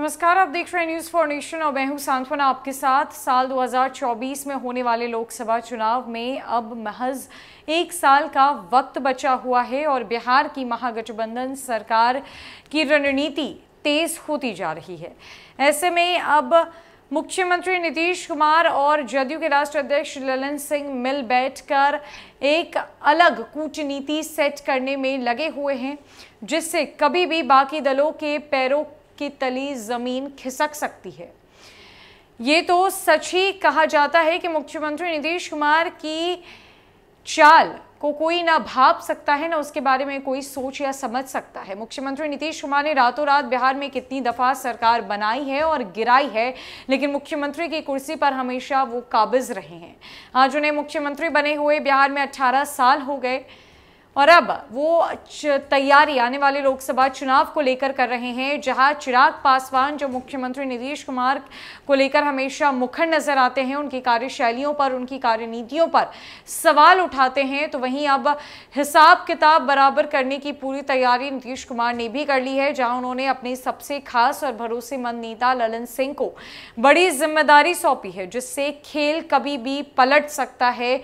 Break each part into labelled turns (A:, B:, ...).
A: नमस्कार आप देख रहे हैं न्यूज़ फॉर नेशन और मैं हूँ सांत्वना आपके साथ साल 2024 में होने वाले लोकसभा चुनाव में अब महज एक साल का वक्त बचा हुआ है और बिहार की महागठबंधन सरकार की रणनीति तेज होती जा रही है ऐसे में अब मुख्यमंत्री नीतीश कुमार और जदयू के राष्ट्र अध्यक्ष ललन सिंह मिल बैठकर एक अलग कूटनीति सेट करने में लगे हुए हैं जिससे कभी भी बाकी दलों के पैरों की तली ज़मीन खिसक सकती है ये तो सच ही कहा जाता है कि मुख्यमंत्री नीतीश कुमार की चाल को कोई ना भाप सकता है ना उसके बारे में कोई सोच या समझ सकता है मुख्यमंत्री नीतीश कुमार ने रातों रात बिहार में कितनी दफ़ा सरकार बनाई है और गिराई है लेकिन मुख्यमंत्री की कुर्सी पर हमेशा वो काबिज रहे हैं आज उन्हें मुख्यमंत्री बने हुए बिहार में 18 साल हो गए और अब वो तैयारी आने वाले लोकसभा चुनाव को लेकर कर रहे हैं जहां चिराग पासवान जो मुख्यमंत्री नीतीश कुमार को लेकर हमेशा मुखर नजर आते हैं उनकी कार्यशैलियों पर उनकी कार्यनीतियों पर सवाल उठाते हैं तो वहीं अब हिसाब किताब बराबर करने की पूरी तैयारी नीतीश कुमार ने भी कर ली है जहां उन्होंने अपने सबसे खास और भरोसेमंद नेता ललन सिंह को बड़ी जिम्मेदारी सौंपी है जिससे खेल कभी भी पलट सकता है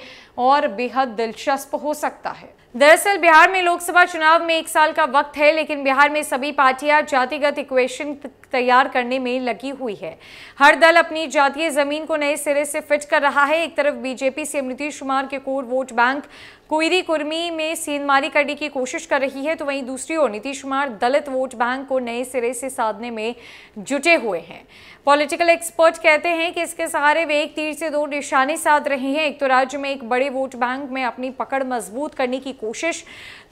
A: और बेहद दिलचस्प हो सकता है दरअसल बिहार में लोकसभा चुनाव में एक साल का वक्त है लेकिन बिहार में सभी पार्टियां जातिगत इक्वेशन तैयार करने में लगी हुई है हर दल अपनी जातीय जमीन को नए सिरे से फिट कर रहा है एक तरफ बीजेपी सीएम नीतीश कुमार के core vote bank Koeri Kurmi में सीनमारी करने की कोशिश कर रही है तो वहीं दूसरी ओर नीतीश कुमार दलित वोट बैंक को नए सिरे से साधने में जुटे हुए हैं पॉलिटिकल एक्सपर्ट कहते हैं कि इसके सहारे वे एक तीर से दो निशाने साध रहे हैं एक तो राज्य में एक बड़े वोट बैंक में अपनी पकड़ मजबूत करने की कोशिश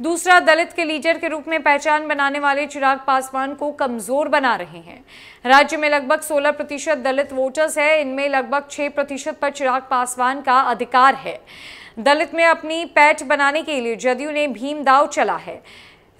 A: दूसरा दलित के लीडर के रूप में पहचान बनाने वाले चिराग पासवान को कमजोर बना रहे हैं राज्य में लगभग 16 प्रतिशत दलित वोटर्स है इनमें लगभग 6 प्रतिशत पर चिराग पासवान का अधिकार है दलित में अपनी पैठ बनाने के लिए जदयू ने भीम दाव चला है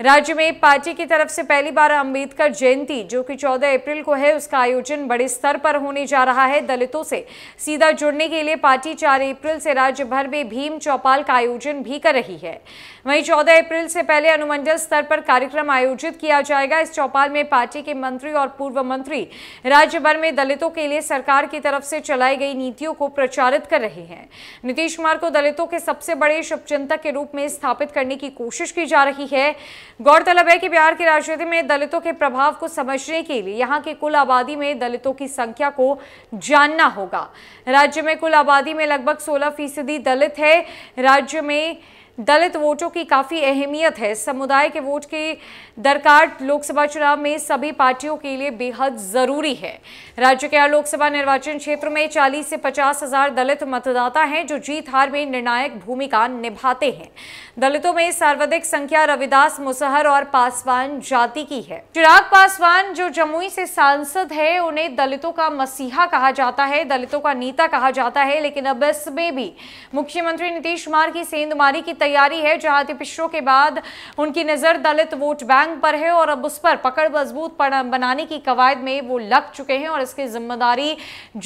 A: राज्य में पार्टी की तरफ से पहली बार अंबेडकर जयंती जो कि 14 अप्रैल को है उसका आयोजन बड़े स्तर पर होने जा रहा है दलितों से सीधा जुड़ने के लिए पार्टी 4 अप्रैल से राज्य भर में भीम चौपाल का आयोजन भी कर रही है वहीं 14 अप्रैल से पहले अनुमंडल स्तर पर कार्यक्रम आयोजित किया जाएगा इस चौपाल में पार्टी के मंत्री और पूर्व मंत्री राज्य भर में दलितों के लिए सरकार की तरफ से चलाई गई नीतियों को प्रचारित कर रहे हैं नीतीश कुमार को दलितों के सबसे बड़े शुभ के रूप में स्थापित करने की कोशिश की जा रही है गौरतलब है कि बिहार की राजनीति में दलितों के प्रभाव को समझने के लिए यहाँ की कुल आबादी में दलितों की संख्या को जानना होगा राज्य में कुल आबादी में लगभग सोलह फीसदी दलित है राज्य में दलित वोटों की काफ़ी अहमियत है समुदाय के वोट की दरकार लोकसभा चुनाव में सभी पार्टियों के लिए बेहद ज़रूरी है राज्य के हर लोकसभा निर्वाचन क्षेत्र में 40 से पचास हज़ार दलित मतदाता हैं जो जीत हार में निर्णायक भूमिका निभाते हैं दलितों में सर्वाधिक संख्या रविदास मुसहर और पासवान जाति की है चिराग पासवान जो जमुई से सांसद है उन्हें दलितों का मसीहा कहा जाता है दलितों का नेता कहा जाता है लेकिन अब इसमें भी मुख्यमंत्री नीतीश कुमार की सेंधमारी की तैयारी है जहां पिशरो के बाद उनकी नज़र दलित वोट बैंक पर है और अब उस पर पकड़ मजबूत बनाने की कवायद में वो लग चुके हैं और इसकी जिम्मेदारी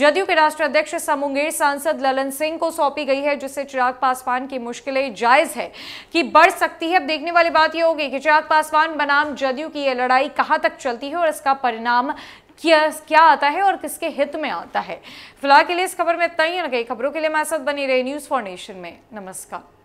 A: जदयू के राष्ट्रीय अध्यक्ष समुंगेर सांसद ललन सिंह को सौंपी गई है जिससे चिराग पासवान की मुश्किलें जायज है कि बढ़ सकती है अब देखने वाली बात यह होगी कि चिराग पासवान बनाम जदयू की यह लड़ाई कहां तक चलती है और इसका परिणाम क्या क्या आता है और किसके हित में आता है फिलहाल के लिए इस खबर में इतना ही रखें खबरों के लिए मैं साथ बनी रहे न्यूज फॉर नेशन में नमस्कार